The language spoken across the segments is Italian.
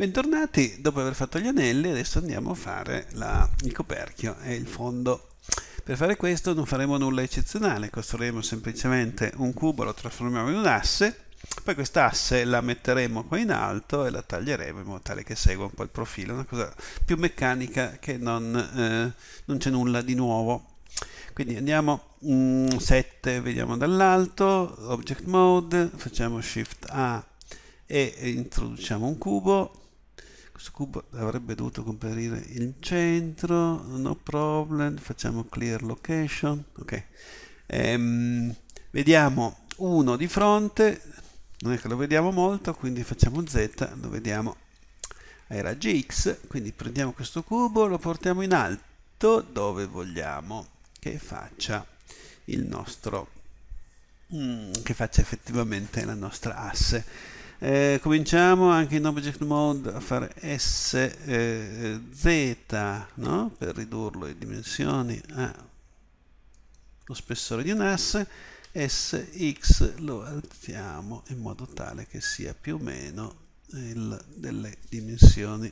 Bentornati, dopo aver fatto gli anelli adesso andiamo a fare la, il coperchio e il fondo. Per fare questo non faremo nulla eccezionale, costruiremo semplicemente un cubo, lo trasformiamo in un asse, poi quest'asse la metteremo qua in alto e la taglieremo in modo tale che segua un po' il profilo, una cosa più meccanica che non, eh, non c'è nulla di nuovo. Quindi andiamo mm, 7, vediamo dall'alto, object mode, facciamo shift A e introduciamo un cubo Scoob avrebbe dovuto comparire in centro, no problem, facciamo clear location, ok. Ehm, vediamo uno di fronte, non è che lo vediamo molto, quindi facciamo Z, lo vediamo ai raggi X, quindi prendiamo questo cubo, lo portiamo in alto dove vogliamo che faccia il nostro, mm, che faccia effettivamente la nostra asse. Eh, cominciamo anche in Object Mode a fare SZ, eh, no? per ridurlo le dimensioni lo spessore di un asse, SX lo alziamo in modo tale che sia più o meno il, delle dimensioni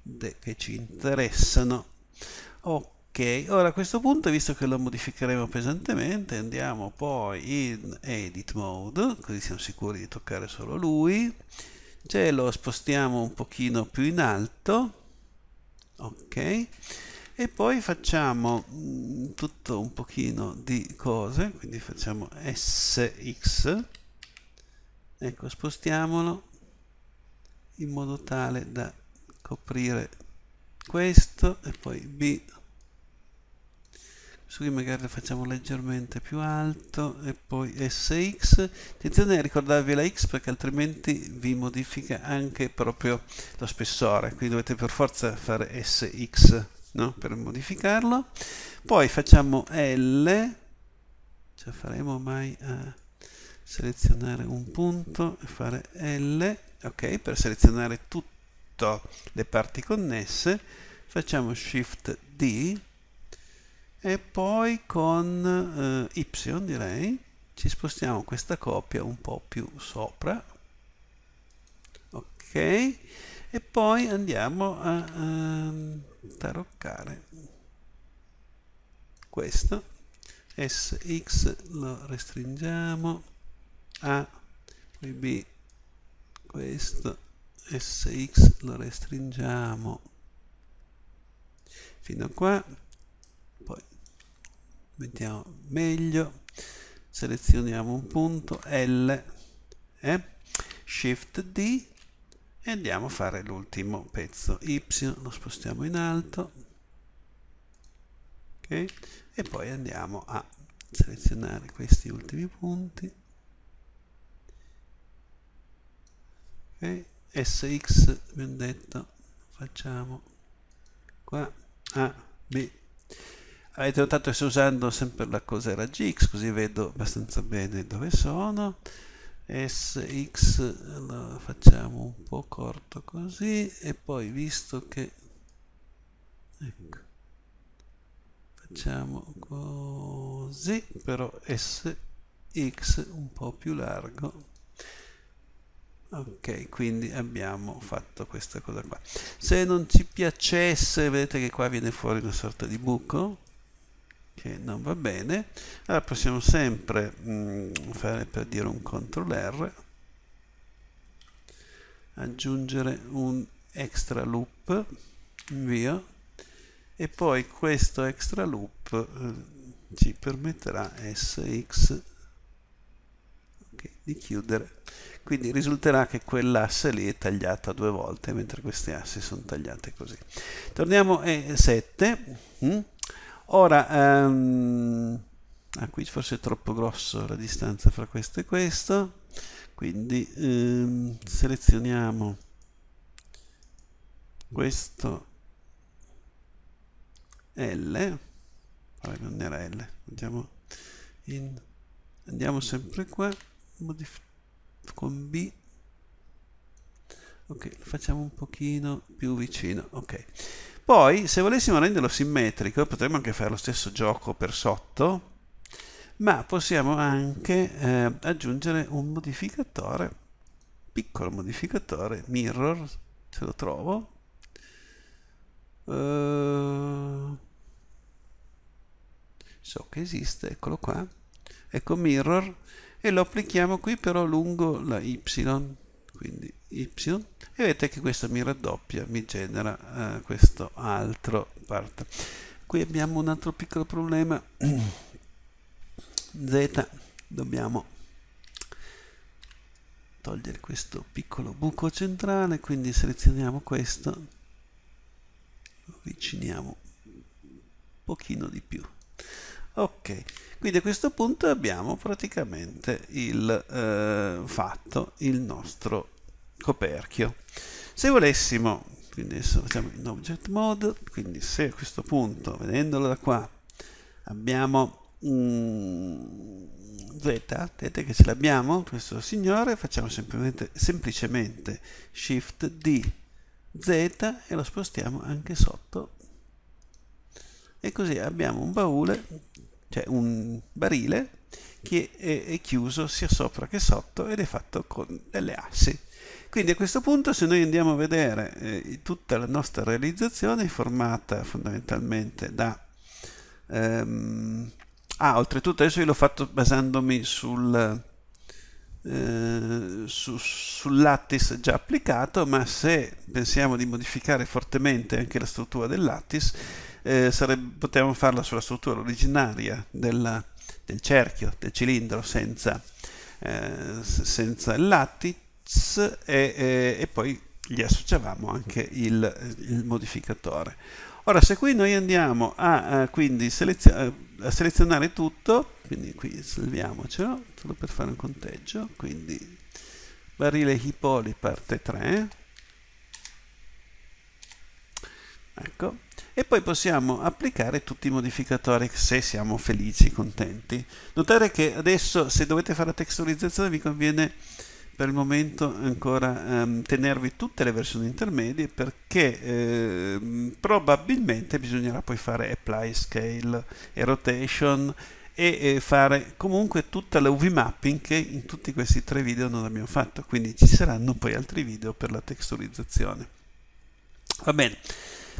de, che ci interessano. Ok ok ora a questo punto visto che lo modificheremo pesantemente andiamo poi in edit mode così siamo sicuri di toccare solo lui ce lo spostiamo un pochino più in alto ok e poi facciamo mm, tutto un pochino di cose quindi facciamo sx ecco spostiamolo in modo tale da coprire questo e poi b qui magari lo facciamo leggermente più alto e poi SX attenzione a ricordarvi la X perché altrimenti vi modifica anche proprio lo spessore quindi dovete per forza fare SX no? per modificarlo poi facciamo L ce la faremo mai a selezionare un punto e fare L ok per selezionare tutte le parti connesse facciamo Shift D e poi con eh, y direi ci spostiamo questa coppia un po' più sopra ok e poi andiamo a um, taroccare questo sx lo restringiamo a poi b questo sx lo restringiamo fino a qua poi vediamo meglio selezioniamo un punto L eh? Shift D e andiamo a fare l'ultimo pezzo Y lo spostiamo in alto okay? e poi andiamo a selezionare questi ultimi punti okay? SX abbiamo detto facciamo qua A, B Avete notato che sto usando sempre la cosa RGX, così vedo abbastanza bene dove sono. SX allora, facciamo un po' corto così e poi visto che ecco facciamo così però SX un po' più largo ok quindi abbiamo fatto questa cosa qua se non ci piacesse vedete che qua viene fuori una sorta di buco che non va bene allora possiamo sempre mh, mm, fare per dire un CTRL R aggiungere un extra loop invio e poi questo extra loop eh, ci permetterà sx okay, di chiudere quindi risulterà che quell'asse lì è tagliata due volte mentre queste assi sono tagliate così torniamo a 7 mm? Ora, um, ah, qui forse è troppo grosso la distanza fra questo e questo, quindi um, selezioniamo questo L, vabbè non era L, andiamo, in, andiamo sempre qua, con B, ok, lo facciamo un pochino più vicino, ok. Poi, se volessimo renderlo simmetrico, potremmo anche fare lo stesso gioco per sotto, ma possiamo anche eh, aggiungere un modificatore, piccolo modificatore, mirror, se lo trovo. Uh, so che esiste, eccolo qua. Ecco mirror e lo applichiamo qui però lungo la y, quindi y e vedete che questo mi raddoppia mi genera eh, questo altro part qui abbiamo un altro piccolo problema z dobbiamo togliere questo piccolo buco centrale quindi selezioniamo questo lo avviciniamo un pochino di più ok quindi a questo punto abbiamo praticamente il, eh, fatto il nostro coperchio. Se volessimo, quindi adesso facciamo in object mode, quindi se a questo punto, vedendolo da qua, abbiamo mm, Z, vedete che ce l'abbiamo, questo signore, facciamo semplicemente, semplicemente Shift D, Z e lo spostiamo anche sotto e così abbiamo un baule, cioè un barile che è, chiuso sia sopra che sotto ed è fatto con delle assi. Quindi a questo punto se noi andiamo a vedere eh, tutta la nostra realizzazione è formata fondamentalmente da... Ehm, ah, oltretutto adesso io l'ho fatto basandomi sul, eh, su, sull'attis già applicato, ma se pensiamo di modificare fortemente anche la struttura dell'attis, eh, potevamo farla sulla struttura originaria della del cerchio, del cilindro senza, eh, senza il latiz e, e, e, poi gli associavamo anche il, il, modificatore. Ora se qui noi andiamo a, a, selezio a selezionare tutto, quindi qui salviamocelo, solo per fare un conteggio, quindi barile Hipoli parte 3, Ecco. E poi possiamo applicare tutti i modificatori se siamo felici, contenti. Notate che adesso se dovete fare la texturizzazione vi conviene per il momento ancora ehm, tenervi tutte le versioni intermedie perché ehm, probabilmente bisognerà poi fare apply scale e rotation e eh, fare comunque tutta la UV mapping che in tutti questi tre video non abbiamo fatto quindi ci saranno poi altri video per la texturizzazione va bene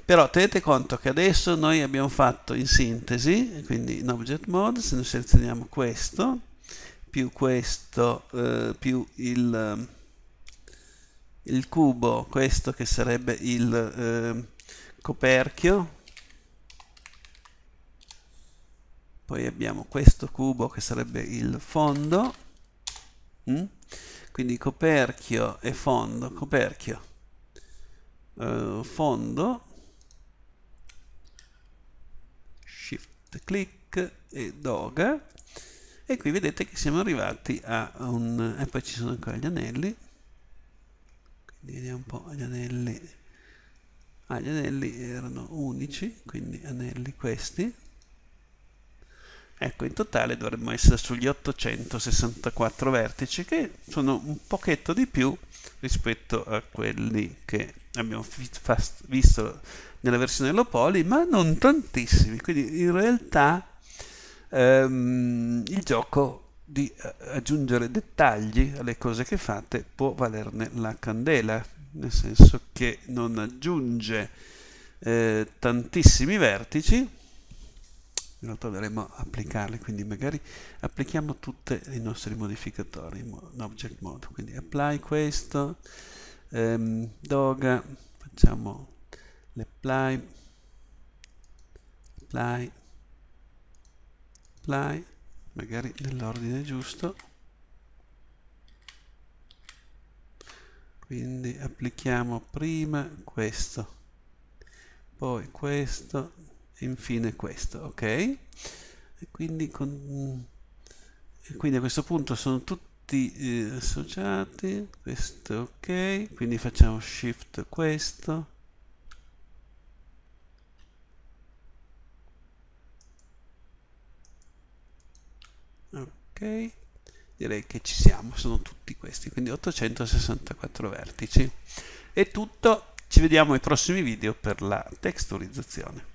però tenete conto che adesso noi abbiamo fatto in sintesi, quindi in object mode, se noi selezioniamo questo, più questo, eh, più il, il, cubo, questo che sarebbe il eh, coperchio, poi abbiamo questo cubo che sarebbe il fondo, mm? quindi coperchio e fondo, coperchio, eh, fondo, list, click e doga e qui vedete che siamo arrivati a un... e poi ci sono ancora gli anelli quindi vediamo un po' gli anelli ah, gli anelli erano unici quindi anelli questi Ecco, in totale dovremmo essere sugli 864 vertici, che sono un pochetto di più rispetto a quelli che abbiamo visto nella versione Lopoli, ma non tantissimi. Quindi in realtà ehm, il gioco di eh, aggiungere dettagli alle cose che fate può valerne la candela, nel senso che non aggiunge eh, tantissimi vertici, in troveremo a applicarle, quindi magari applichiamo tutti i nostri modificatori in object mode, quindi apply questo, ehm, doga, facciamo l'apply, apply, apply, magari nell'ordine giusto, quindi applichiamo prima questo, poi questo, infine questo, ok? E quindi, con, e quindi a questo punto sono tutti eh, associati, questo ok, quindi facciamo shift questo. Ok, direi che ci siamo, sono tutti questi, quindi 864 vertici. È tutto, ci vediamo ai prossimi video per la texturizzazione.